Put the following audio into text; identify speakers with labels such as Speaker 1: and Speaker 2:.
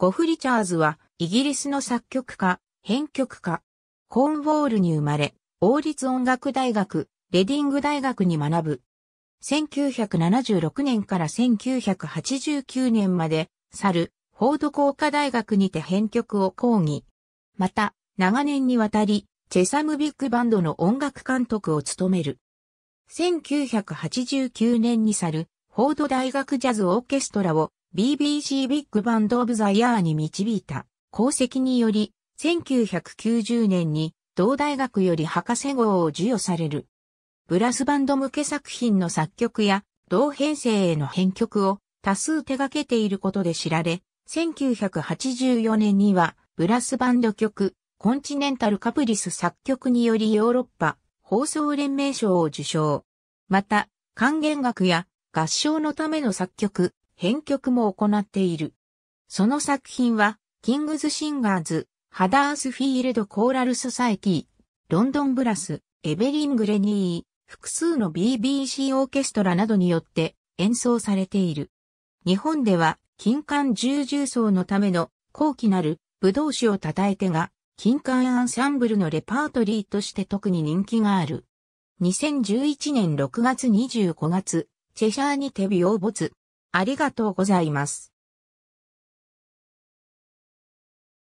Speaker 1: ゴフ・リチャーズは、イギリスの作曲家、編曲家、コーンウォールに生ま
Speaker 2: れ、王立音楽大学、レディング大学に学ぶ。1976年から1989年まで、去る、フォード工科大学にて編曲を講義。また、長年にわたり、チェサムビッグバンドの音楽監督を務める。1989年に去る、フォード大学ジャズオーケストラを BBC ビッグバンド・オブ・ザ・イヤーに導いた功績により、1990年に同大学より博士号を授与される。ブラスバンド向け作品の作曲や同編成への編曲を多数手掛けていることで知られ、1984年にはブラスバンド曲コンチネンタルカプリス作曲によりヨーロッパ放送連盟賞を受賞。また、管弦楽や合唱のための作曲、編曲も行っている。その作品は、キングズ・シンガーズ、ハダースフィールド・コーラル・ソサエティ、ロンドン・ブラス、エベリン・グレニー、複数の BBC オーケストラなどによって演奏されている。日本では、金管十重奏のための高貴なる武道士を称えてが、金管アンサンブルのレパートリーとして特に人気がある。2011年6月25月、チェシ
Speaker 1: ャーにて美を没、ありがとうございます。